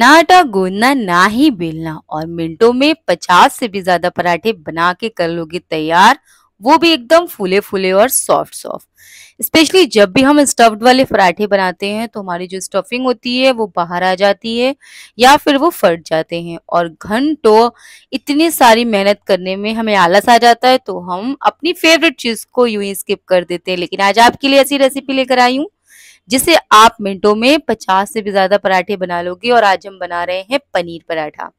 नाटा गूंदना ना ही बेलना और मिनटों में पचास से भी ज्यादा पराठे बना के कर लोगे तैयार वो भी एकदम फूले फूले और सॉफ्ट सॉफ्ट स्पेशली जब भी हम स्टफ्ड वाले पराठे बनाते हैं तो हमारी जो स्टफिंग होती है वो बाहर आ जाती है या फिर वो फट जाते हैं और घंटों इतनी सारी मेहनत करने में हमें आलस आ जाता है तो हम अपनी फेवरेट चीज़ को यूं ही स्किप कर देते हैं लेकिन आज आपके लिए ऐसी रेसिपी लेकर आई हूँ जिसे आप मिनटों में पचास से भी ज्यादा पराठे बना लोगे और आज हम बना रहे हैं पनीर पराठा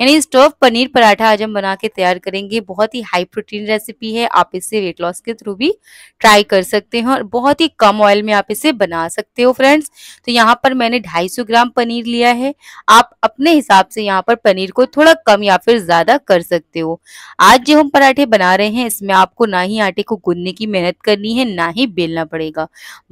यानी स्टोव पनीर पराठा आज हम बना के तैयार करेंगे बहुत ही हाई प्रोटीन रेसिपी है आप इसे वेट लॉस के थ्रू भी ट्राई कर सकते हैं और बहुत ही कम ऑयल में आप इसे बना सकते हो फ्रेंड्स तो यहाँ पर मैंने 250 ग्राम पनीर लिया है आप अपने हिसाब से यहाँ पर पनीर को थोड़ा कम या फिर ज्यादा कर सकते हो आज जो हम पराठे बना रहे हैं इसमें आपको ना ही आटे को गूंदने की मेहनत करनी है ना ही बेलना पड़ेगा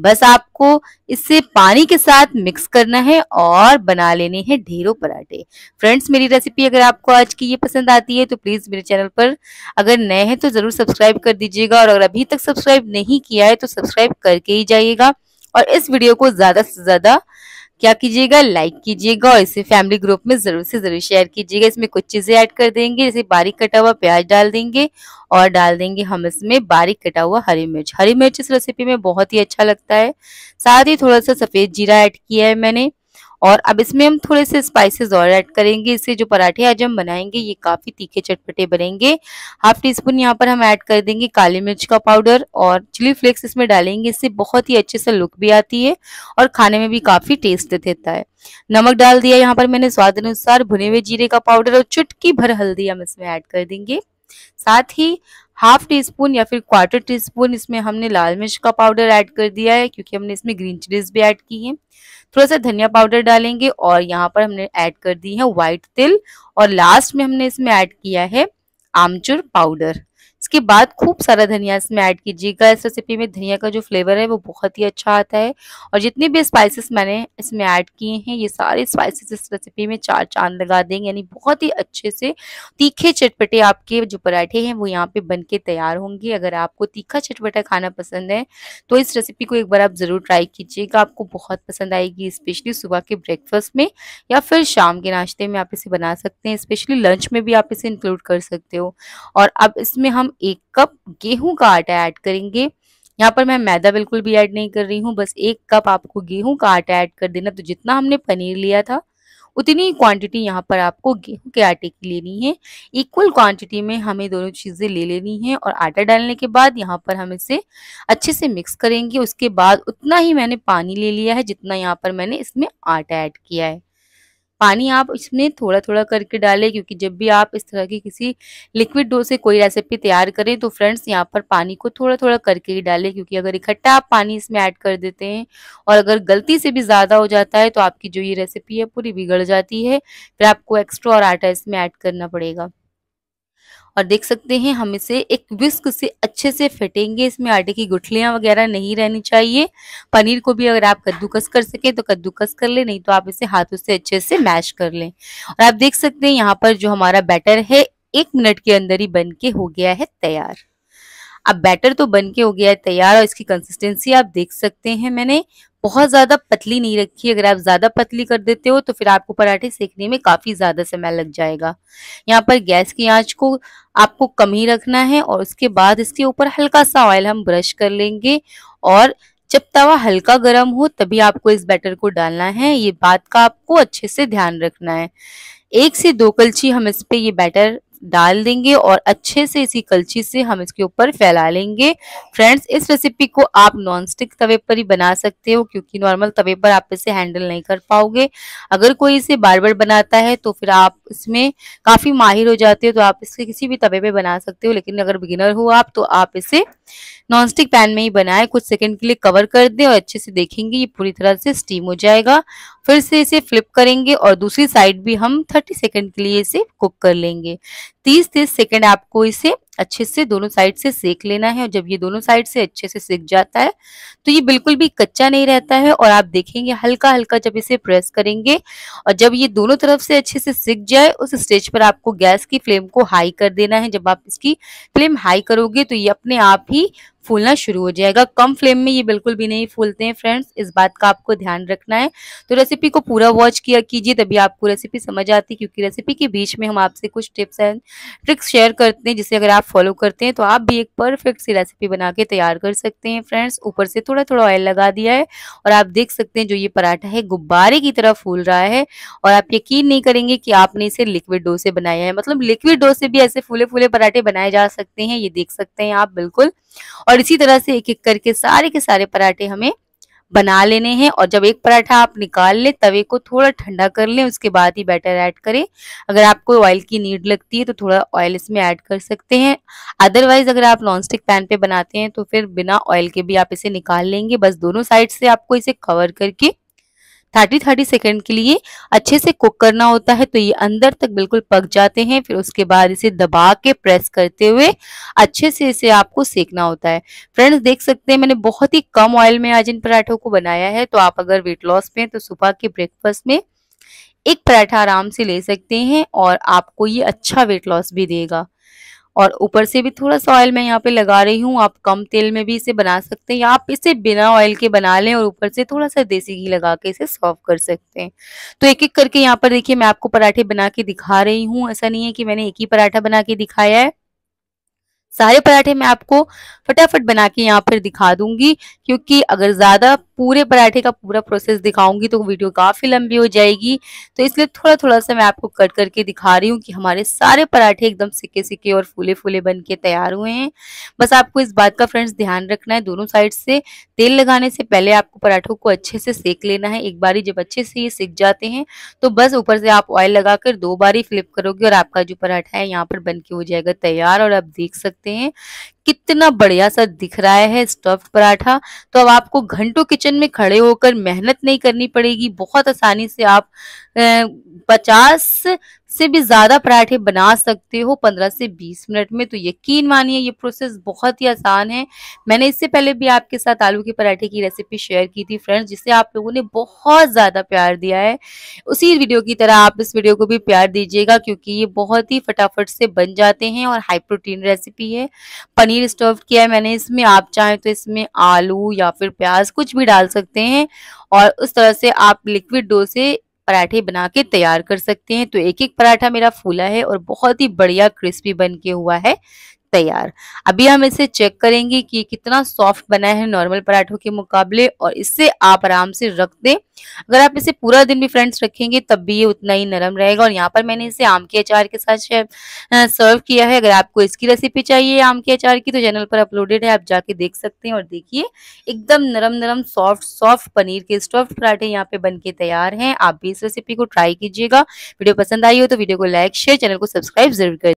बस आपको इसे पानी के साथ मिक्स करना है और बना लेने हैं ढेरों पराठे फ्रेंड्स मेरी रेसिपी अगर आपको आज की ये पसंद आती है तो प्लीज़ मेरे चैनल पर अगर नए हैं तो ज़रूर सब्सक्राइब कर दीजिएगा और अगर अभी तक सब्सक्राइब नहीं किया है तो सब्सक्राइब करके ही जाइएगा और इस वीडियो को ज़्यादा से ज़्यादा क्या कीजिएगा लाइक कीजिएगा और इसे फैमिली ग्रुप में ज़रूर से ज़रूर शेयर कीजिएगा इसमें कुछ चीज़ें ऐड कर देंगे जैसे बारीक कटा हुआ प्याज डाल देंगे और डाल देंगे हम इसमें बारीक कटा हुआ हरी मिर्च हरी मिर्च इस रेसिपी में बहुत ही अच्छा लगता है साथ ही थोड़ा सा सफ़ेद जीरा ऐड किया है मैंने और अब इसमें हम थोड़े से स्पाइसेस और ऐड करेंगे इससे जो पराठे आज हम बनाएंगे ये काफ़ी तीखे चटपटे बनेंगे हाफ टी स्पून यहाँ पर हम ऐड कर देंगे काली मिर्च का पाउडर और चिली फ्लेक्स इसमें डालेंगे इससे बहुत ही अच्छे से लुक भी आती है और खाने में भी काफ़ी टेस्ट देता है नमक डाल दिया यहाँ पर मैंने स्वाद अनुसार भुने हुए जीरे का पाउडर और चुटकी भर हल्दी हम इसमें ऐड कर देंगे साथ ही हाफ टी स्पून या फिर क्वार्टर टी स्पून इसमें हमने लाल मिर्च का पाउडर ऐड कर दिया है क्योंकि हमने इसमें ग्रीन चिलीज भी ऐड की है थोड़ा सा धनिया पाउडर डालेंगे और यहाँ पर हमने ऐड कर दी है व्हाइट तिल और लास्ट में हमने इसमें ऐड किया है आमचूर पाउडर इसके बाद खूब सारा धनिया इसमें ऐड कीजिएगा इस रेसिपी में धनिया का जो फ्लेवर है वो बहुत ही अच्छा आता है और जितने भी स्पाइसेस मैंने इसमें ऐड किए हैं ये सारे स्पाइसेस इस रेसिपी में चार चांद लगा देंगे यानी बहुत ही अच्छे से तीखे चटपटे आपके जो पराठे हैं वो यहाँ पे बन के तैयार होंगे अगर आपको तीखा चटपटा खाना पसंद है तो इस रेसिपी को एक बार आप ज़रूर ट्राई कीजिएगा आपको बहुत पसंद आएगी स्पेशली सुबह के ब्रेकफास्ट में या फिर शाम के नाश्ते में आप इसे बना सकते हैं स्पेशली लंच में भी आप इसे इंक्लूड कर सकते हो और अब इसमें हम एक कप गेहूं का आटा ऐड करेंगे यहाँ पर मैं मैदा बिल्कुल भी ऐड नहीं कर रही हूँ बस एक कप आपको गेहूं का आटा ऐड कर देना तो जितना हमने पनीर लिया था उतनी क्वांटिटी यहाँ पर आपको गेहूं के आटे की लेनी है इक्वल क्वांटिटी में हमें दोनों चीज़ें ले लेनी है और आटा डालने के बाद यहाँ पर हम इसे अच्छे से मिक्स करेंगे उसके बाद उतना ही मैंने पानी ले लिया है जितना यहाँ पर मैंने इसमें आटा ऐड किया है पानी आप इसमें थोड़ा थोड़ा करके डालें क्योंकि जब भी आप इस तरह की किसी लिक्विड डो से कोई रेसिपी तैयार करें तो फ्रेंड्स यहाँ पर पानी को थोड़ा थोड़ा करके ही डालें क्योंकि अगर इकट्ठा आप पानी इसमें ऐड कर देते हैं और अगर गलती से भी ज़्यादा हो जाता है तो आपकी जो ये रेसिपी है पूरी बिगड़ जाती है फिर आपको एक्स्ट्रा और आटा इसमें ऐड करना पड़ेगा और देख सकते हैं हम इसे एक विस्क से अच्छे से फेटेंगे इसमें आटे की गुठलियाँ वगैरह नहीं रहनी चाहिए पनीर को भी अगर आप कद्दूकस कर सके तो कद्दूकस कर ले नहीं तो आप इसे हाथों से अच्छे से मैश कर लें और आप देख सकते हैं यहाँ पर जो हमारा बैटर है एक मिनट के अंदर ही बन के हो गया है तैयार अब बैटर तो बन के हो गया है तैयार और इसकी कंसिस्टेंसी आप देख सकते हैं मैंने बहुत ज़्यादा पतली नहीं रखी अगर आप ज़्यादा पतली कर देते हो तो फिर आपको पराठे सेकने में काफ़ी ज़्यादा समय लग जाएगा यहाँ पर गैस की आंच को आपको कम ही रखना है और उसके बाद इसके ऊपर हल्का सा ऑयल हम ब्रश कर लेंगे और जब तवा हल्का गर्म हो तभी आपको इस बैटर को डालना है ये बात का आपको अच्छे से ध्यान रखना है एक से दो कलची हम इस पे ये बैटर डाल देंगे और अच्छे से इसी कलछी से हम इसके ऊपर फैला लेंगे फ्रेंड्स इस रेसिपी को आप नॉनस्टिक तवे पर ही बना सकते हो क्योंकि नॉर्मल तवे पर आप इसे हैंडल नहीं कर पाओगे अगर कोई इसे बार बार बनाता है तो फिर आप इसमें काफ़ी माहिर हो जाते हो तो आप इसे किसी भी तवे पर बना सकते हो लेकिन अगर बिगिनर हो आप तो आप इसे नॉनस्टिक पैन में ही बनाए कुछ सेकंड के लिए कवर कर दें और अच्छे से देखेंगे ये पूरी तरह से स्टीम हो जाएगा फिर से इसे फ्लिप करेंगे और दूसरी साइड भी हम 30 सेकंड के लिए इसे कुक कर लेंगे तीस तीस सेकेंड आपको इसे अच्छे से दोनों साइड से सेक लेना है और जब ये दोनों साइड से अच्छे से सेक जाता है तो ये बिल्कुल भी कच्चा नहीं रहता है और आप देखेंगे हल्का हल्का जब इसे प्रेस करेंगे और जब ये दोनों तरफ से अच्छे से सेक जाए उस स्टेज पर आपको गैस की फ्लेम को हाई कर देना है जब आप इसकी फ्लेम हाई करोगे तो ये अपने आप ही फूलना शुरू हो जाएगा कम फ्लेम में ये बिल्कुल भी नहीं फूलते हैं फ्रेंड्स इस बात का आपको ध्यान रखना है तो रेसिपी को पूरा वॉच किया कीजिए तभी आपको रेसिपी समझ आती है क्योंकि रेसिपी के बीच में हम आपसे कुछ टिप्स एंड ट्रिक्स शेयर करते हैं जिसे अगर आप आप फॉलो करते हैं तो आप भी एक परफेक्ट सी रेसिपी बना के तैयार कर सकते हैं फ्रेंड्स ऊपर से थोड़ा थोड़ा ऑयल लगा दिया है और आप देख सकते हैं जो ये पराठा है गुब्बारे की तरह फूल रहा है और आप यकीन नहीं करेंगे कि आपने इसे लिक्विड डो से बनाया है मतलब लिक्विड डो से भी ऐसे फूले फूले पराठे बनाए जा सकते हैं ये देख सकते हैं आप बिल्कुल और इसी तरह से एक एक करके सारे के सारे पराठे हमें बना लेने हैं और जब एक पराठा आप निकाल लें तवे को थोड़ा ठंडा कर लें उसके बाद ही बैटर ऐड करें अगर आपको ऑयल की नीड लगती है तो थोड़ा ऑयल इसमें ऐड कर सकते हैं अदरवाइज अगर आप नॉन स्टिक पैन पे बनाते हैं तो फिर बिना ऑयल के भी आप इसे निकाल लेंगे बस दोनों साइड से आपको इसे कवर करके थर्टी थर्टी सेकेंड के लिए अच्छे से कुक करना होता है तो ये अंदर तक बिल्कुल पक जाते हैं फिर उसके बाद इसे दबा के प्रेस करते हुए अच्छे से इसे आपको सेकना होता है फ्रेंड्स देख सकते हैं मैंने बहुत ही कम ऑयल में आज इन पराठों को बनाया है तो आप अगर वेट लॉस में तो सुबह के ब्रेकफास्ट में एक पराठा आराम से ले सकते हैं और आपको ये अच्छा वेट लॉस भी देगा और ऊपर से भी थोड़ा सा ऑयल मैं यहाँ पे लगा रही हूँ आप कम तेल में भी इसे बना सकते हैं या आप इसे बिना ऑयल के बना लें और ऊपर से थोड़ा सा देसी घी लगा के इसे सर्व कर सकते हैं तो एक एक करके यहाँ पर देखिए मैं आपको पराठे बना के दिखा रही हूँ ऐसा नहीं है कि मैंने एक ही पराठा बना के दिखाया है सारे पराठे मैं आपको फटाफट बना के यहाँ पर दिखा दूंगी क्योंकि अगर ज़्यादा पूरे पराठे का पूरा प्रोसेस दिखाऊंगी तो वीडियो काफ़ी लंबी हो जाएगी तो इसलिए थोड़ा थोड़ा सा मैं आपको कट करके दिखा रही हूँ कि हमारे सारे पराठे एकदम सिक्के सिक्के और फूले फूले बन के तैयार हुए हैं बस आपको इस बात का फ्रेंड्स ध्यान रखना है दोनों साइड से तेल लगाने से पहले आपको पराठों को अच्छे से सेक लेना है एक बारी जब अच्छे से ये सिक जाते हैं तो बस ऊपर से आप ऑयल लगाकर दो बारी फ्लिप करोगे और आपका जो पराठा है यहाँ पर बन के हो जाएगा तैयार और आप देख सकते सकते हैं कितना बढ़िया सा दिख रहा है स्टफ्ड पराठा तो अब आपको घंटों किचन में खड़े होकर मेहनत नहीं करनी पड़ेगी बहुत आसानी से आप पचास से भी ज़्यादा पराठे बना सकते हो 15 से 20 मिनट में तो यकीन मानिए ये प्रोसेस बहुत ही आसान है मैंने इससे पहले भी आपके साथ आलू के पराठे की रेसिपी शेयर की थी फ्रेंड्स जिसे आप लोगों ने बहुत ज़्यादा प्यार दिया है उसी वीडियो की तरह आप इस वीडियो को भी प्यार दीजिएगा क्योंकि ये बहुत ही फटाफट से बन जाते हैं और हाई प्रोटीन रेसिपी है पनीर स्टर्व किया है मैंने इसमें आप चाहें तो इसमें आलू या फिर प्याज कुछ भी डाल सकते हैं और उस तरह से आप लिक्विड डो से पराठे बना के तैयार कर सकते हैं तो एक एक पराठा मेरा फूला है और बहुत ही बढ़िया क्रिस्पी बन के हुआ है तैयार अभी हम इसे चेक करेंगे कि कितना सॉफ्ट बना है नॉर्मल पराठों के मुकाबले और इससे आप आराम से रख दें अगर आप इसे पूरा दिन भी फ्रेंड्स रखेंगे तब भी ये उतना ही नरम रहेगा और यहाँ पर मैंने इसे आम के अचार के साथ सर्व किया है अगर आपको इसकी रेसिपी चाहिए आम के अचार की तो चैनल पर अपलोडेड है आप जाके देख सकते हैं और देखिए एकदम नरम नरम सॉफ्ट सॉफ्ट पनीर के स्टफ पराठे यहाँ पे बन के तैयार हैं आप भी इस रेसिपी को ट्राई कीजिएगा वीडियो पसंद आई हो तो वीडियो को लाइक शेयर चैनल को सब्सक्राइब जरूर करें